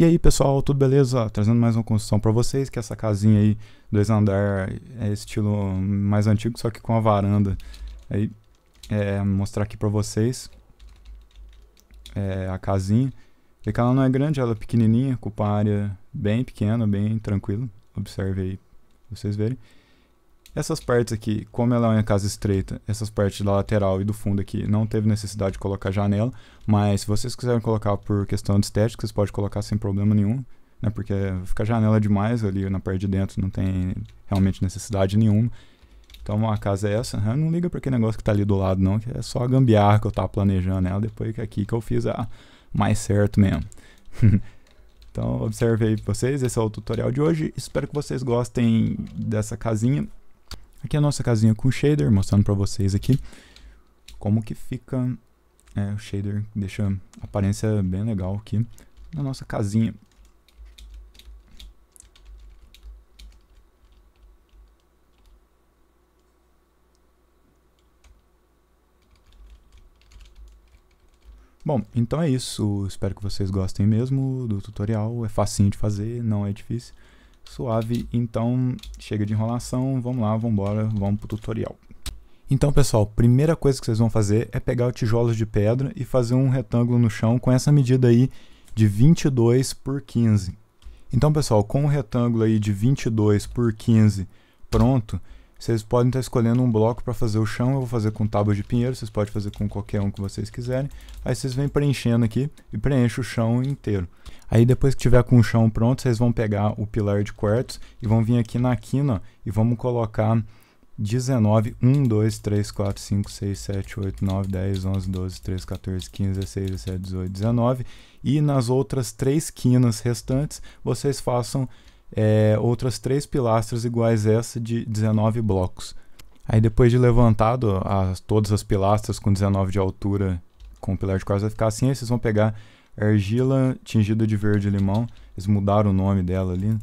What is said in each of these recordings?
E aí, pessoal, tudo beleza? Trazendo mais uma construção para vocês, que é essa casinha aí, dois andar, é estilo mais antigo, só que com a varanda. Aí, é, mostrar aqui para vocês é, a casinha. Vê que ela não é grande, ela é pequenininha, com uma área bem pequena, bem tranquila. Observe aí, pra vocês verem. Essas partes aqui, como ela é uma casa estreita, essas partes da lateral e do fundo aqui não teve necessidade de colocar janela, mas se vocês quiserem colocar por questão de estética, vocês podem colocar sem problema nenhum, né? Porque fica janela demais ali na parte de dentro, não tem realmente necessidade nenhuma. Então a casa é essa, né? não liga para aquele negócio que tá ali do lado não, que é só a gambiarra que eu tava planejando ela, depois que é aqui que eu fiz a mais certo mesmo. então observe aí pra vocês, esse é o tutorial de hoje, espero que vocês gostem dessa casinha. Aqui é a nossa casinha com shader, mostrando para vocês aqui como que fica é, o shader. Deixa a aparência bem legal aqui na nossa casinha. Bom, então é isso. Espero que vocês gostem mesmo do tutorial. É facinho de fazer, não é difícil. Suave, então chega de enrolação, vamos lá, vamos embora, vamos pro tutorial. Então pessoal, primeira coisa que vocês vão fazer é pegar tijolos de pedra e fazer um retângulo no chão com essa medida aí de 22 por 15. Então pessoal, com o retângulo aí de 22 por 15 pronto, vocês podem estar escolhendo um bloco para fazer o chão, eu vou fazer com tábua de pinheiro, vocês podem fazer com qualquer um que vocês quiserem. Aí vocês vêm preenchendo aqui e preenche o chão inteiro. Aí depois que tiver com o chão pronto, vocês vão pegar o pilar de quartos e vão vir aqui na quina e vamos colocar 19, 1, 2, 3, 4, 5, 6, 7, 8, 9, 10, 11, 12, 13, 14, 15, 16, 17, 18, 19. E nas outras três quinas restantes, vocês façam é, outras três pilastras iguais a essa de 19 blocos. Aí depois de levantado as, todas as pilastras com 19 de altura com o pilar de quartzo vai ficar assim, aí vocês vão pegar argila tingida de verde limão, eles mudaram o nome dela ali, né?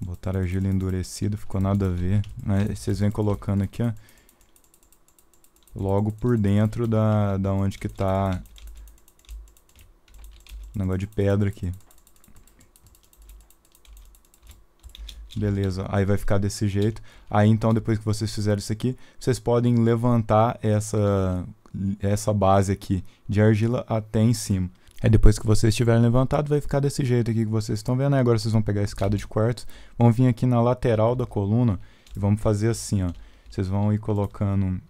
botaram argila endurecida, ficou nada a ver, mas vocês vêm colocando aqui, ó, logo por dentro da, da onde que tá o negócio de pedra aqui. Beleza, aí vai ficar desse jeito. Aí então, depois que vocês fizerem isso aqui, vocês podem levantar essa, essa base aqui de argila até em cima. Aí depois que vocês tiverem levantado, vai ficar desse jeito aqui que vocês estão vendo. Aí agora vocês vão pegar a escada de quartos, vão vir aqui na lateral da coluna e vamos fazer assim, ó. Vocês vão ir colocando...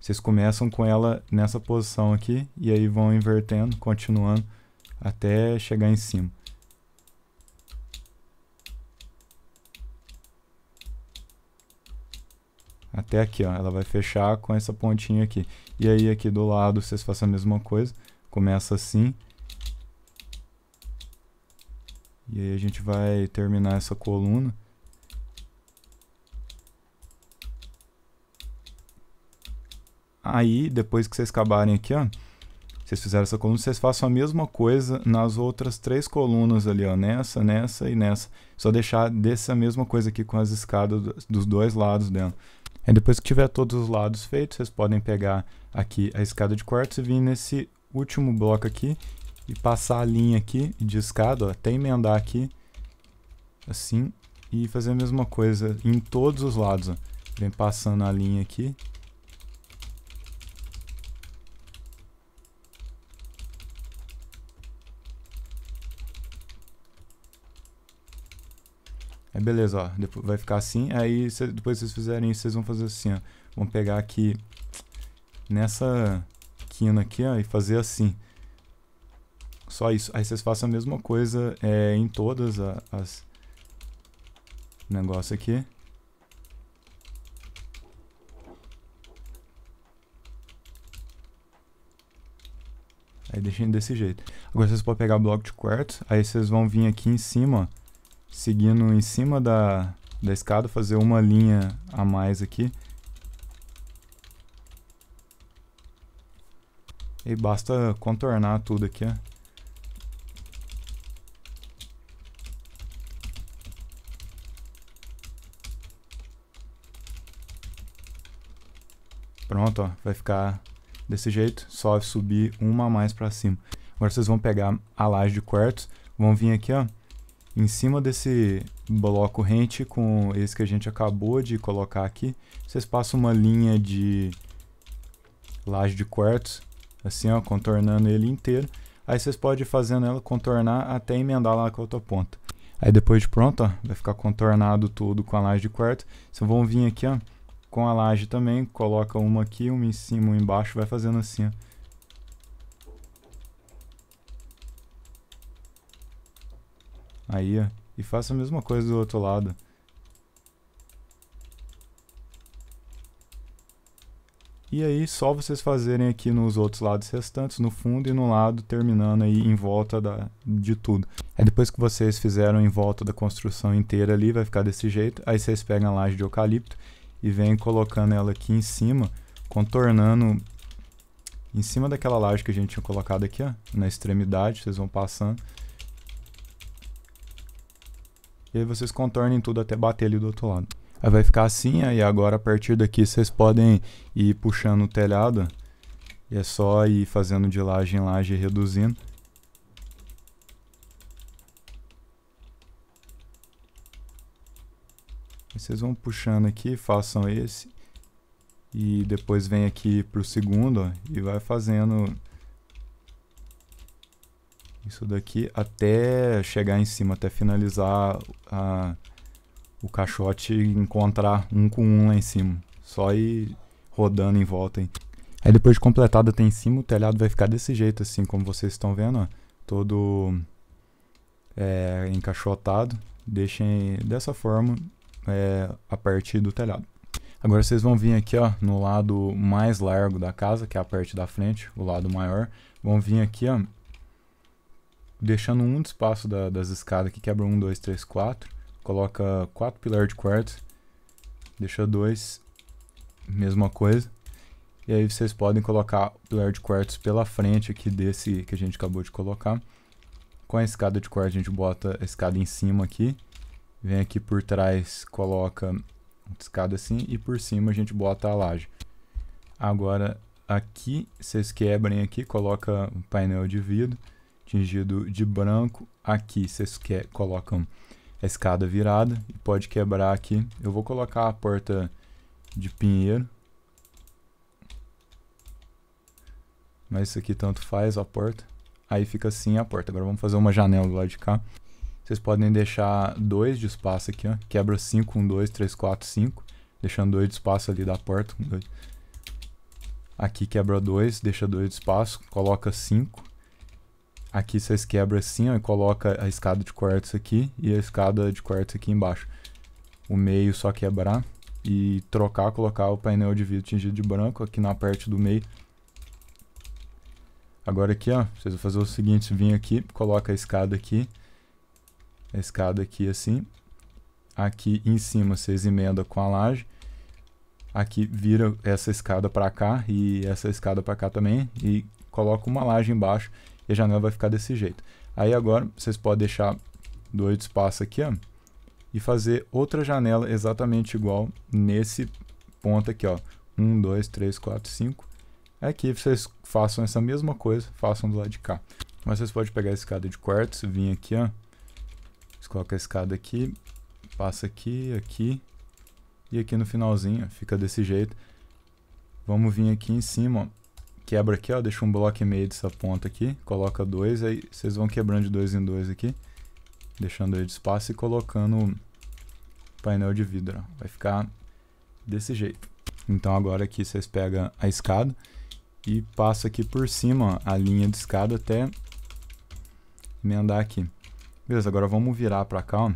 Vocês começam com ela nessa posição aqui e aí vão invertendo, continuando até chegar em cima. até aqui, ó, ela vai fechar com essa pontinha aqui. E aí aqui do lado vocês façam a mesma coisa, começa assim. E aí a gente vai terminar essa coluna. Aí, depois que vocês acabarem aqui, ó, vocês fizeram essa coluna, vocês façam a mesma coisa nas outras três colunas ali, ó, nessa, nessa e nessa. Só deixar dessa mesma coisa aqui com as escadas dos dois lados dela. Aí é, depois que tiver todos os lados feitos, vocês podem pegar aqui a escada de quartos e vir nesse último bloco aqui e passar a linha aqui de escada, ó, até emendar aqui, assim, e fazer a mesma coisa em todos os lados, ó. Vem passando a linha aqui Aí beleza, ó, depois vai ficar assim, aí cê, depois vocês fizerem isso, vocês vão fazer assim, ó. Vão pegar aqui nessa quina aqui, ó, e fazer assim. Só isso. Aí vocês façam a mesma coisa é, em todas a, as... Negócio aqui. Aí deixem desse jeito. Agora vocês podem pegar bloco de quartzo, aí vocês vão vir aqui em cima, ó, seguindo em cima da, da escada, fazer uma linha a mais aqui. E basta contornar tudo aqui, ó. Pronto, ó, vai ficar desse jeito, só subir uma a mais para cima. Agora vocês vão pegar a laje de quartos, vão vir aqui, ó, em cima desse bloco rente com esse que a gente acabou de colocar aqui, vocês passam uma linha de laje de quartos, assim ó, contornando ele inteiro. Aí vocês podem ir fazendo ela contornar até emendar lá com a outra ponta. Aí depois de pronto, ó, vai ficar contornado tudo com a laje de quarto. Vocês vão vir aqui ó, com a laje também, coloca uma aqui, uma em cima, uma embaixo, vai fazendo assim ó. Aí, ó. E faça a mesma coisa do outro lado. E aí, só vocês fazerem aqui nos outros lados restantes, no fundo e no lado, terminando aí em volta da, de tudo. Aí depois que vocês fizeram em volta da construção inteira ali, vai ficar desse jeito. Aí vocês pegam a laje de eucalipto e vêm colocando ela aqui em cima, contornando em cima daquela laje que a gente tinha colocado aqui, ó, na extremidade, vocês vão passando. E aí vocês contornem tudo até bater ali do outro lado. Aí vai ficar assim, aí agora a partir daqui vocês podem ir puxando o telhado. E é só ir fazendo de laje em laje e reduzindo. vocês vão puxando aqui, façam esse. E depois vem aqui pro segundo, ó, e vai fazendo isso daqui até chegar em cima, até finalizar a, o caixote e encontrar um com um lá em cima. Só ir rodando em volta. Hein? Aí depois de completada até em cima, o telhado vai ficar desse jeito, assim, como vocês estão vendo, ó, todo é, encaixotado. Deixem dessa forma é, a parte do telhado. Agora vocês vão vir aqui ó, no lado mais largo da casa, que é a parte da frente, o lado maior. Vão vir aqui ó, deixando um espaço da, das escadas aqui, quebra um, dois, três, quatro. Coloca quatro pilares de quartzo, deixa dois, mesma coisa. E aí vocês podem colocar o pilar de quartos pela frente aqui desse que a gente acabou de colocar. Com a escada de quartos a gente bota a escada em cima aqui. Vem aqui por trás, coloca uma escada assim e por cima a gente bota a laje. Agora aqui, vocês quebrem aqui, coloca um painel de vidro tingido de branco. Aqui vocês quer, colocam a escada virada e pode quebrar aqui. Eu vou colocar a porta de pinheiro. Mas isso aqui tanto faz, a porta. Aí fica assim a porta. Agora vamos fazer uma janela do lado de cá. Vocês podem deixar dois de espaço aqui, ó. Quebra 5, 1, 2, 3, 4, 5. Deixando dois de espaço ali da porta. Um, dois. Aqui quebra dois, deixa dois de espaço. Coloca 5. Aqui vocês quebram assim, ó, e coloca a escada de quartos aqui e a escada de quartos aqui embaixo. O meio só quebrar e trocar, colocar o painel de vidro tingido de branco aqui na parte do meio. Agora aqui, ó, vocês vão fazer o seguinte, vim aqui, coloca a escada aqui, a escada aqui assim. Aqui em cima vocês emenda com a laje. Aqui vira essa escada para cá e essa escada para cá também e coloca uma laje embaixo e a janela vai ficar desse jeito. Aí agora vocês podem deixar dois espaços aqui, ó. E fazer outra janela exatamente igual nesse ponto aqui, ó. 1, 2, 3, 4, 5. Aqui vocês façam essa mesma coisa, façam do lado de cá. Mas vocês podem pegar a escada de quartos, vir aqui, ó. Vocês colocam a escada aqui, passa aqui, aqui. E aqui no finalzinho, fica desse jeito. Vamos vir aqui em cima, ó quebra aqui, ó, deixa um bloco e meio dessa ponta aqui, coloca dois, aí vocês vão quebrando de dois em dois aqui, deixando ele de espaço e colocando painel de vidro, ó. vai ficar desse jeito. Então agora aqui vocês pegam a escada e passa aqui por cima ó, a linha de escada até emendar aqui. Beleza, agora vamos virar para cá,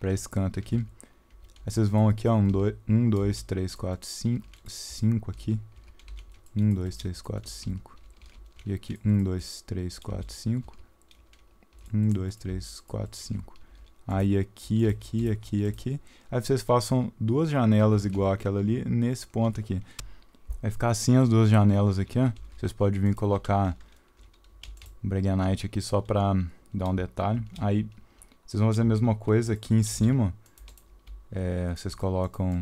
para esse canto aqui. Aí vocês vão aqui, ó, um, dois, um, dois três, quatro, cinco, cinco aqui, 1, 2, 3, 4, 5. E aqui 1, 2, 3, 4, 5. 1, 2, 3, 4, 5. Aí aqui, aqui, aqui, aqui. Aí vocês façam duas janelas igual aquela ali nesse ponto aqui. Vai ficar assim as duas janelas aqui, ó. Vocês podem vir colocar Breganite aqui só pra dar um detalhe. Aí vocês vão fazer a mesma coisa aqui em cima. É, vocês colocam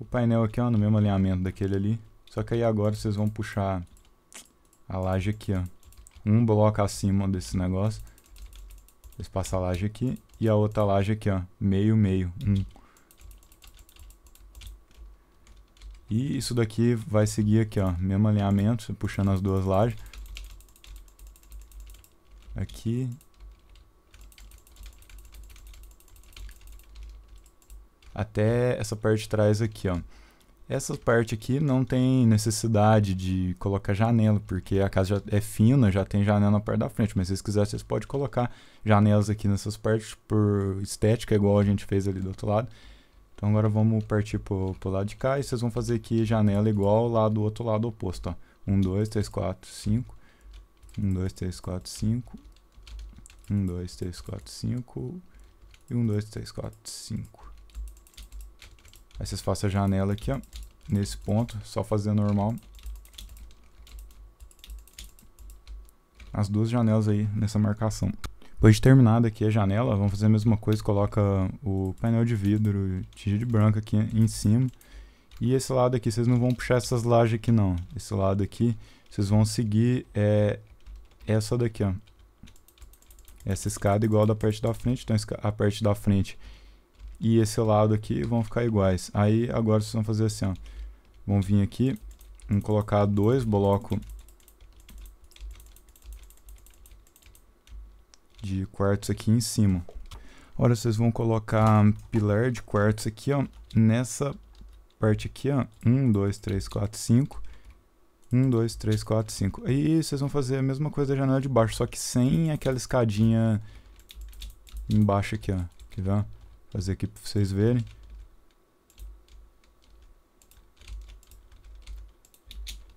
o painel aqui ó, no mesmo alinhamento daquele ali. Só que aí agora vocês vão puxar a laje aqui, ó. Um bloco acima desse negócio. Vocês passam a laje aqui e a outra laje aqui, ó. Meio, meio, um. E isso daqui vai seguir aqui, ó. Mesmo alinhamento, puxando as duas lajes. Aqui. Até essa parte de trás aqui, ó. Essa parte aqui não tem necessidade de colocar janela, porque a casa é fina, já tem janela na parte da frente. Mas se vocês quiserem, vocês podem colocar janelas aqui nessas partes por estética, igual a gente fez ali do outro lado. Então agora vamos partir pro, pro lado de cá e vocês vão fazer aqui janela igual lá do outro lado oposto, ó. 1, 2, 3, 4, 5. 1, 2, 3, 4, 5. 1, 2, 3, 4, 5. E 1, 2, 3, 4, 5. Aí vocês façam a janela aqui, ó. Nesse ponto, só fazer normal. As duas janelas aí nessa marcação. Depois de terminada aqui a janela, vamos fazer a mesma coisa. Coloca o painel de vidro, tijolo de branco aqui em cima. E esse lado aqui, vocês não vão puxar essas lajes aqui não. Esse lado aqui, vocês vão seguir é, essa daqui, ó. Essa escada igual da parte da frente. Então a parte da frente e esse lado aqui vão ficar iguais. Aí agora vocês vão fazer assim, ó. Vão vir aqui, vão colocar dois blocos de quartos aqui em cima. Agora vocês vão colocar pilar de quartos aqui, ó, nessa parte aqui, ó. 1, 2, 3, 4, 5. 1, 2, 3, 4, 5. Aí vocês vão fazer a mesma coisa da janela de baixo, só que sem aquela escadinha embaixo aqui, ó. Quer ver? Fazer aqui pra vocês verem.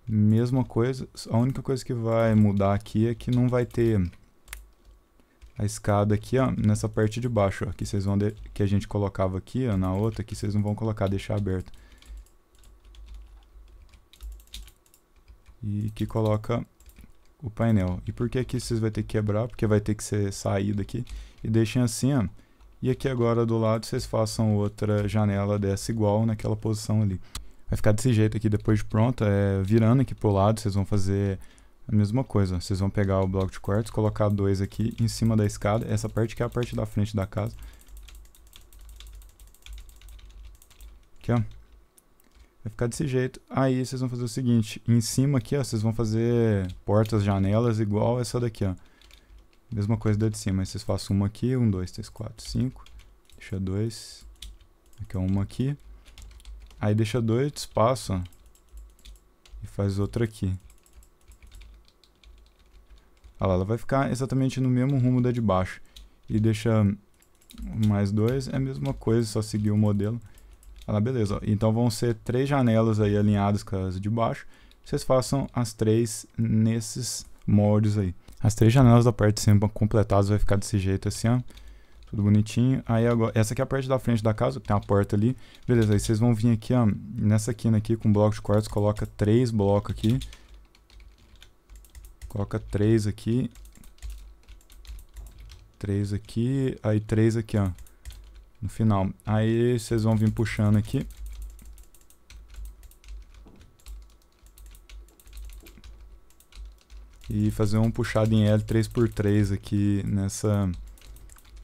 Mesma coisa, a única coisa que vai mudar aqui é que não vai ter a escada aqui, ó, nessa parte de baixo, ó, que vocês vão que a gente colocava aqui, ó, na outra, que vocês não vão colocar, deixar aberto. E que coloca o painel. E por que aqui vocês vai ter que quebrar? Porque vai ter que ser saído aqui. E deixem assim, ó, e aqui agora do lado vocês façam outra janela dessa igual naquela posição ali. Vai ficar desse jeito aqui depois de pronta, é, virando aqui para o lado, vocês vão fazer a mesma coisa. Vocês vão pegar o bloco de quartos, colocar dois aqui em cima da escada, essa parte que é a parte da frente da casa. Aqui, ó. Vai ficar desse jeito. Aí vocês vão fazer o seguinte, em cima aqui, ó, vocês vão fazer portas, janelas igual essa daqui, ó. Mesma coisa da de cima, vocês façam uma aqui, um, dois, três, quatro, cinco, deixa dois, aqui é uma aqui, aí deixa dois de espaço, ó, e faz outra aqui. Olha lá, ela vai ficar exatamente no mesmo rumo da de baixo, e deixa mais dois, é a mesma coisa, só seguir o modelo. Olha lá, beleza, ó. então vão ser três janelas aí alinhadas com as de baixo, vocês façam as três nesses moldes aí. As três janelas da parte de cima completadas vai ficar desse jeito assim, ó. Tudo bonitinho. Aí agora, essa aqui é a parte da frente da casa, tem a porta ali. Beleza, aí vocês vão vir aqui, ó, nessa quina aqui com bloco de quartos, coloca três blocos aqui. Coloca três aqui. Três aqui, aí três aqui, ó. No final. Aí vocês vão vir puxando aqui. e fazer um puxado em L 3x3 aqui nessa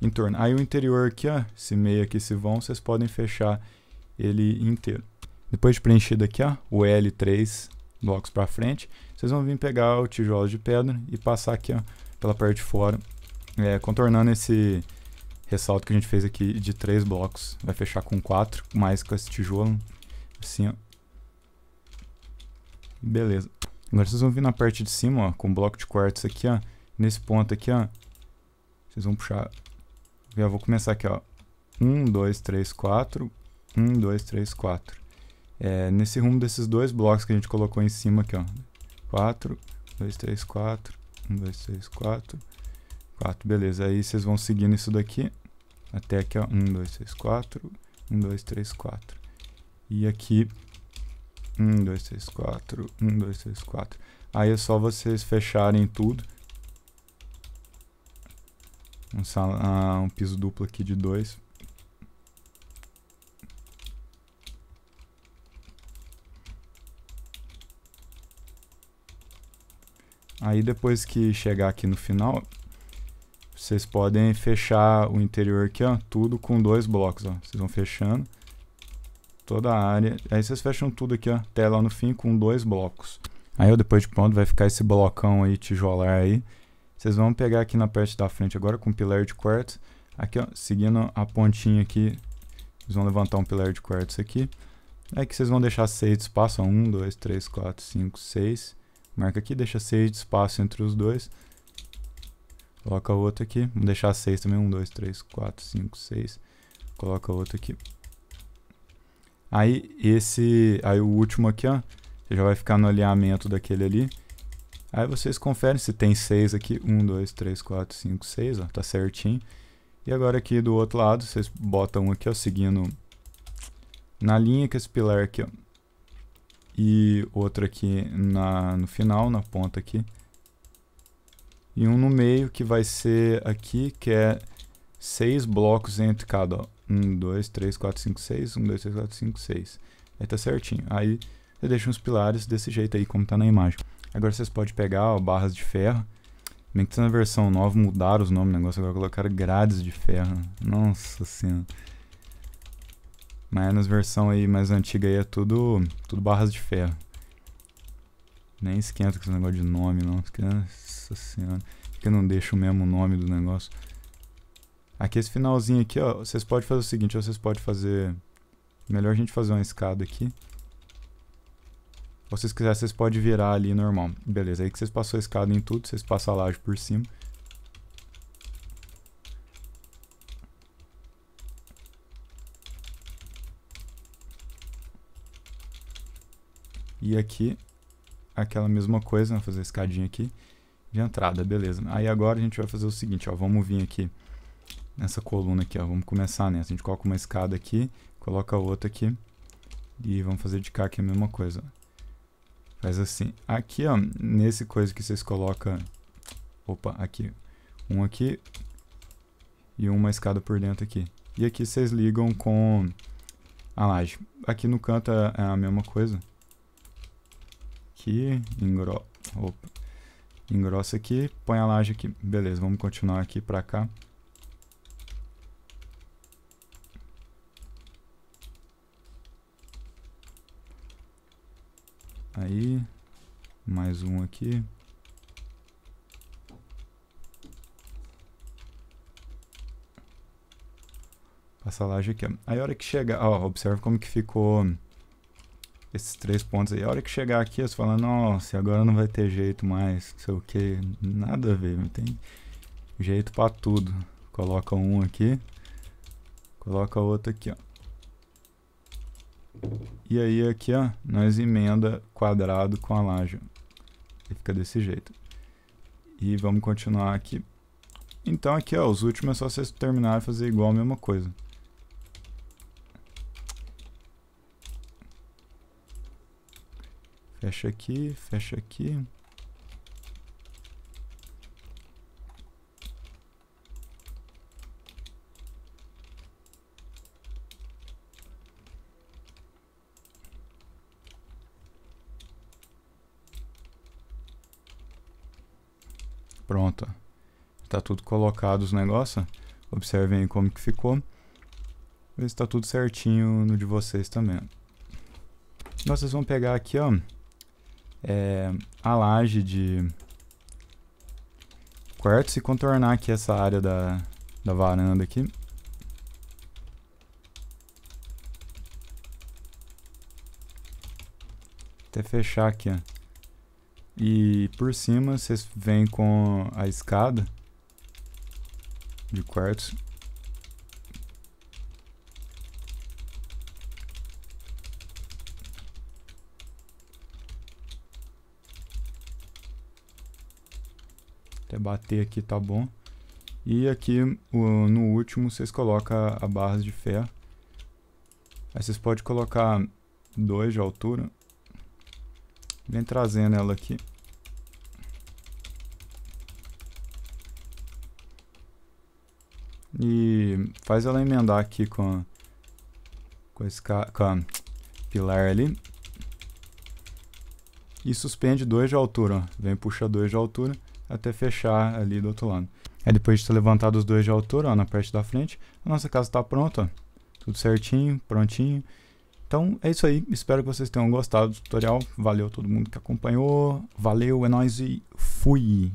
em torno Aí o interior aqui, ó, esse meio aqui, esse vão, vocês podem fechar ele inteiro. Depois de preenchido aqui, ó, o L3 blocos para frente, vocês vão vir pegar o tijolo de pedra e passar aqui ó, pela parte de fora, é, contornando esse ressalto que a gente fez aqui de três blocos. Vai fechar com quatro, mais com esse tijolo, assim ó. Beleza. Agora vocês vão vir na parte de cima, ó, com o bloco de quartzo aqui, ó. Nesse ponto aqui, ó. Vocês vão puxar... Eu vou começar aqui, ó. 1, 2, 3, 4. 1, 2, 3, 4. É, nesse rumo desses dois blocos que a gente colocou em cima aqui, ó. 4, 2, 3, 4. 1, 2, 3, 4. 4, beleza. Aí vocês vão seguindo isso daqui. Até aqui, ó. 1, 2, 3, 4. 1, 2, 3, 4. E aqui 1, 2, 3, 4. 1, 2, 3, 4. Aí é só vocês fecharem tudo. Um, sal, ah, um piso duplo aqui de 2. Aí depois que chegar aqui no final, vocês podem fechar o interior aqui, ó, tudo com dois blocos, ó. Vocês vão fechando toda a área. Aí vocês fecham tudo aqui, ó, até lá no fim com dois blocos. Aí eu depois de pronto vai ficar esse blocão aí, tijolar aí. Vocês vão pegar aqui na parte da frente agora com um pilar de quartzo. Aqui, ó, seguindo a pontinha aqui, vocês vão levantar um pilar de quartzo aqui. Aí é que vocês vão deixar 6 de espaço, 1, 2, 3, 4, 5, 6. Marca aqui, deixa 6 de espaço entre os dois. Coloca outro aqui, vamos deixar 6 também, 1, 2, 3, 4, 5, 6. Coloca outro aqui, Aí esse, aí o último aqui, ó, já vai ficar no alinhamento daquele ali. Aí vocês conferem se tem 6 aqui, 1, 2, 3, 4, 5, 6, ó, tá certinho. E agora aqui do outro lado, vocês botam um aqui, ó, seguindo na linha com esse pilar aqui, ó. E outro aqui na, no final, na ponta aqui. E um no meio que vai ser aqui, que é seis blocos entre cada, ó. 1, 2, 3, 4, 5, 6, 1, 2, 3, 4, 5, 6. Aí tá certinho. Aí você deixa uns pilares desse jeito aí, como tá na imagem. Agora vocês podem pegar ó, barras de ferro. Bem que tá na versão nova, mudaram os nomes do negócio, agora colocaram grades de ferro. Nossa senhora. Mas nas versão aí mais antiga aí é tudo, tudo barras de ferro. Nem esquenta com esse negócio de nome não. Nossa senhora. Por que não deixa o mesmo nome do negócio? Aqui esse finalzinho aqui, ó, vocês podem fazer o seguinte, vocês podem fazer... Melhor a gente fazer uma escada aqui. Ou, se vocês quiserem, vocês podem virar ali normal. Beleza, aí que vocês passou a escada em tudo, vocês passam a laje por cima. E aqui, aquela mesma coisa, fazer a escadinha aqui de entrada, beleza. Aí agora a gente vai fazer o seguinte, ó, vamos vir aqui nessa coluna aqui, ó. Vamos começar nessa. Né? A gente coloca uma escada aqui, coloca outra aqui. E vamos fazer de cá aqui a mesma coisa. Faz assim. Aqui, ó, nesse coisa que vocês colocam... Opa, aqui. Um aqui e uma escada por dentro aqui. E aqui vocês ligam com a laje. Aqui no canto é, é a mesma coisa. Aqui, engro... Opa. engrossa aqui, põe a laje aqui. Beleza, vamos continuar aqui pra cá. Aí, mais um aqui. Passa a laje aqui. Aí a hora que chegar, ó, observa como que ficou esses três pontos aí. A hora que chegar aqui, você fala, nossa, agora não vai ter jeito mais, não sei o que. Nada a ver, não tem jeito pra tudo. Coloca um aqui, coloca outro aqui, ó. E aí aqui, ó, nós emenda quadrado com a laje. E fica desse jeito. E vamos continuar aqui. Então aqui, ó, os últimos é só vocês terminarem e fazer igual a mesma coisa. Fecha aqui, fecha aqui. tudo colocado os negócios. Observem aí como que ficou. Ver se está tudo certinho no de vocês também. Agora então, vocês vão pegar aqui, ó, é, a laje de quartos e contornar aqui essa área da, da varanda aqui. Até fechar aqui, ó. E por cima vocês vêm com a escada de quartos Até bater aqui tá bom. E aqui no último vocês colocam a barra de ferro. Aí vocês podem colocar 2 de altura. Vem trazendo ela aqui. E faz ela emendar aqui com, com, esse, com a pilar ali. E suspende dois de altura. Ó. Vem puxa dois de altura até fechar ali do outro lado. Aí depois de ter levantado os dois de altura ó, na parte da frente, a nossa casa está pronta. Tudo certinho, prontinho. Então é isso aí. Espero que vocês tenham gostado do tutorial. Valeu todo mundo que acompanhou. Valeu, é nóis e fui!